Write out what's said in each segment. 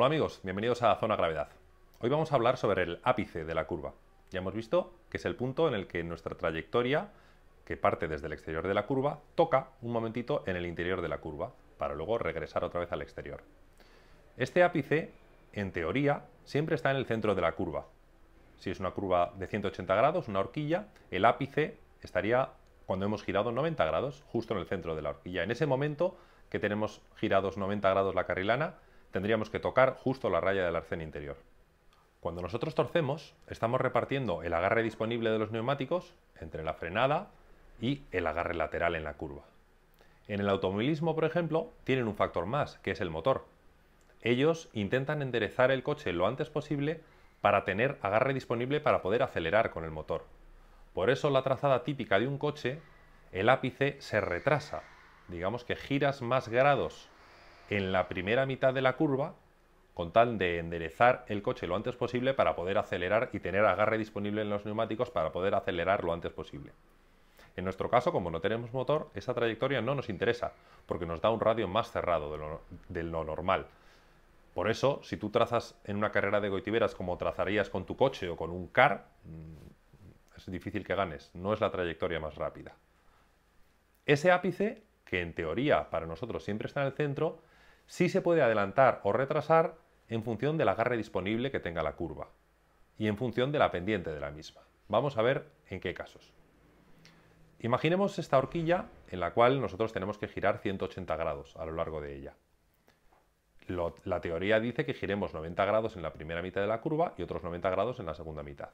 Hola amigos, bienvenidos a Zona Gravedad. Hoy vamos a hablar sobre el ápice de la curva. Ya hemos visto que es el punto en el que nuestra trayectoria, que parte desde el exterior de la curva, toca un momentito en el interior de la curva, para luego regresar otra vez al exterior. Este ápice, en teoría, siempre está en el centro de la curva. Si es una curva de 180 grados, una horquilla, el ápice estaría cuando hemos girado 90 grados, justo en el centro de la horquilla. En ese momento que tenemos girados 90 grados la carrilana, tendríamos que tocar justo la raya del arcén interior. Cuando nosotros torcemos, estamos repartiendo el agarre disponible de los neumáticos entre la frenada y el agarre lateral en la curva. En el automovilismo, por ejemplo, tienen un factor más, que es el motor. Ellos intentan enderezar el coche lo antes posible para tener agarre disponible para poder acelerar con el motor. Por eso la trazada típica de un coche, el ápice se retrasa. Digamos que giras más grados en la primera mitad de la curva con tal de enderezar el coche lo antes posible para poder acelerar y tener agarre disponible en los neumáticos para poder acelerar lo antes posible. En nuestro caso, como no tenemos motor, esa trayectoria no nos interesa, porque nos da un radio más cerrado de lo, normal. Por eso, si tú trazas en una carrera de goitiberas como trazarías con tu coche o con un car, mm, es difícil que ganes, no es la trayectoria más rápida. Ese ápice, que en teoría para nosotros siempre está en el centro, sí se puede adelantar o retrasar en función del agarre disponible que tenga la curva y en función de la pendiente de la misma. Vamos a ver en qué casos. Imaginemos esta horquilla en la cual nosotros tenemos que girar 180 grados a lo largo de ella. la teoría dice que giremos 90 grados en la primera mitad de la curva y otros 90 grados en la segunda mitad.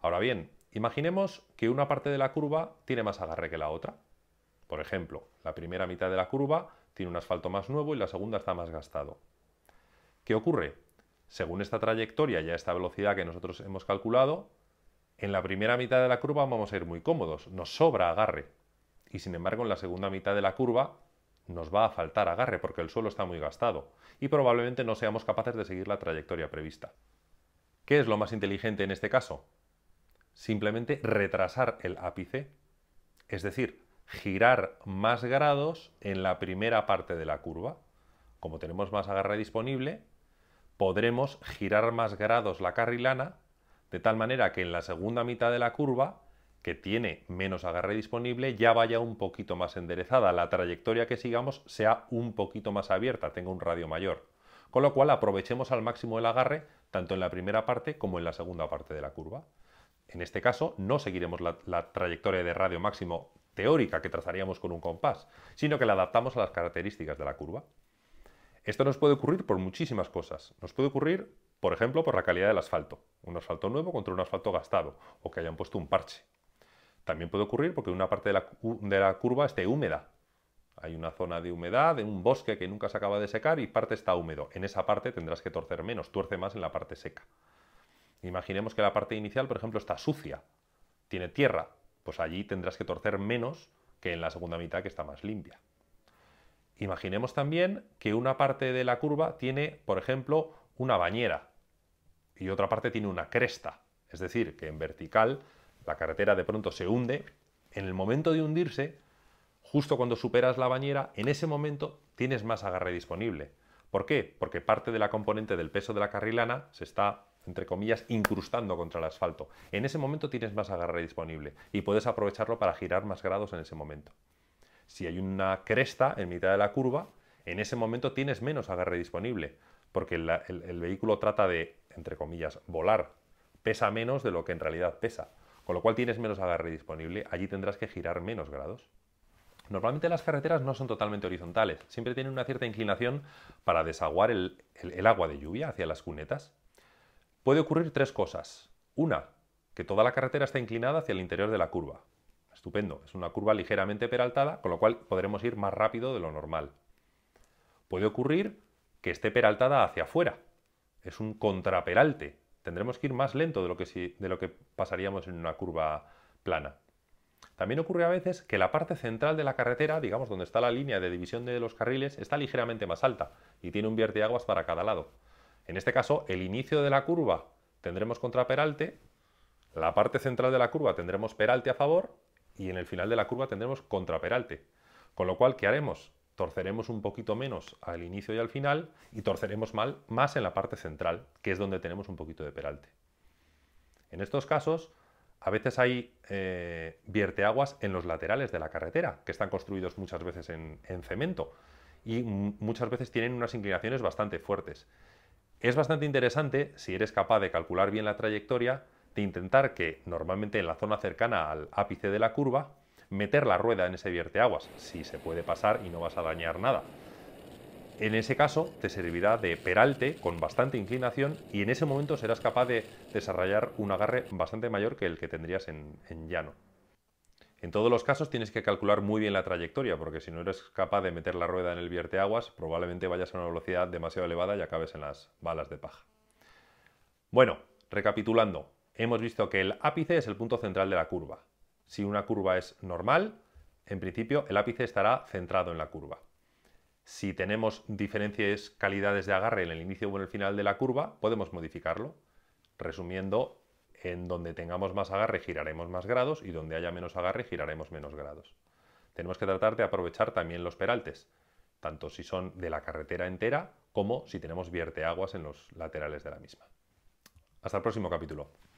Ahora bien, imaginemos que una parte de la curva tiene más agarre que la otra. Por ejemplo, la primera mitad de la curva tiene un asfalto más nuevo y la segunda está más gastado. ¿Qué ocurre? Según esta trayectoria y a esta velocidad que nosotros hemos calculado, en la primera mitad de la curva vamos a ir muy cómodos, nos sobra agarre. Y sin embargo, en la segunda mitad de la curva nos va a faltar agarre porque el suelo está muy gastado y probablemente no seamos capaces de seguir la trayectoria prevista. ¿Qué es lo más inteligente en este caso? Simplemente retrasar el ápice. Es decir, girar más grados en la primera parte de la curva. Como tenemos más agarre disponible, podremos girar más grados la carrilana, de tal manera que en la segunda mitad de la curva, que tiene menos agarre disponible, ya vaya un poquito más enderezada, la trayectoria que sigamos sea un poquito más abierta, tenga un radio mayor. Con lo cual aprovechemos al máximo el agarre tanto en la primera parte como en la segunda parte de la curva. En este caso, no seguiremos la, trayectoria de radio máximo teórica que trazaríamos con un compás, sino que la adaptamos a las características de la curva. Esto nos puede ocurrir por muchísimas cosas. Nos puede ocurrir, por ejemplo, por la calidad del asfalto. Un asfalto nuevo contra un asfalto gastado, o que hayan puesto un parche. También puede ocurrir porque una parte de la, curva esté húmeda. Hay una zona de humedad, en un bosque que nunca se acaba de secar y parte está húmedo. En esa parte tendrás que torcer menos, tuerce más en la parte seca. Imaginemos que la parte inicial, por ejemplo, está sucia, tiene tierra, pues allí tendrás que torcer menos que en la segunda mitad que está más limpia. Imaginemos también que una parte de la curva tiene, por ejemplo, una bañera y otra parte tiene una cresta, es decir, que en vertical la carretera de pronto se hunde, en el momento de hundirse, justo cuando superas la bañera, en ese momento tienes más agarre disponible. ¿Por qué? Porque parte de la componente del peso de la carrilana se está entre comillas, incrustando contra el asfalto. En ese momento tienes más agarre disponible y puedes aprovecharlo para girar más grados en ese momento. Si hay una cresta en mitad de la curva, en ese momento tienes menos agarre disponible, porque el, el vehículo trata de, entre comillas, volar. Pesa menos de lo que en realidad pesa. Con lo cual tienes menos agarre disponible, allí tendrás que girar menos grados. Normalmente las carreteras no son totalmente horizontales, siempre tienen una cierta inclinación para desaguar el, agua de lluvia hacia las cunetas. Puede ocurrir tres cosas. Una, que toda la carretera está inclinada hacia el interior de la curva. Estupendo, es una curva ligeramente peraltada, con lo cual podremos ir más rápido de lo normal. Puede ocurrir que esté peraltada hacia afuera. Es un contraperalte. Tendremos que ir más lento de lo que pasaríamos en una curva plana. También ocurre a veces que la parte central de la carretera, digamos donde está la línea de división de los carriles, está ligeramente más alta y tiene un aguas para cada lado. En este caso, el inicio de la curva tendremos contraperalte, la parte central de la curva tendremos peralte a favor y en el final de la curva tendremos contraperalte. Con lo cual, ¿qué haremos? torceremos un poquito menos al inicio y al final y torceremos mal más en la parte central, que es donde tenemos un poquito de peralte. En estos casos, a veces hay eh, vierteaguas en los laterales de la carretera, que están construidos muchas veces en, en cemento y muchas veces tienen unas inclinaciones bastante fuertes. Es bastante interesante, si eres capaz de calcular bien la trayectoria, de intentar que normalmente en la zona cercana al ápice de la curva, meter la rueda en ese vierteaguas, si se puede pasar y no vas a dañar nada. En ese caso te servirá de peralte con bastante inclinación y en ese momento serás capaz de desarrollar un agarre bastante mayor que el que tendrías en, llano. En todos los casos tienes que calcular muy bien la trayectoria, porque si no eres capaz de meter la rueda en el vierteaguas, probablemente vayas a una velocidad demasiado elevada y acabes en las balas de paja. Bueno, recapitulando, hemos visto que el ápice es el punto central de la curva. Si una curva es normal, en principio el ápice estará centrado en la curva si tenemos diferencias, calidades de agarre en el inicio o en el final de la curva, podemos modificarlo. Resumiendo, en donde tengamos más agarre giraremos más grados y donde haya menos agarre giraremos menos grados. Tenemos que tratar de aprovechar también los peraltes, tanto si son de la carretera entera como si tenemos vierteaguas en los laterales de la misma. Hasta el próximo capítulo.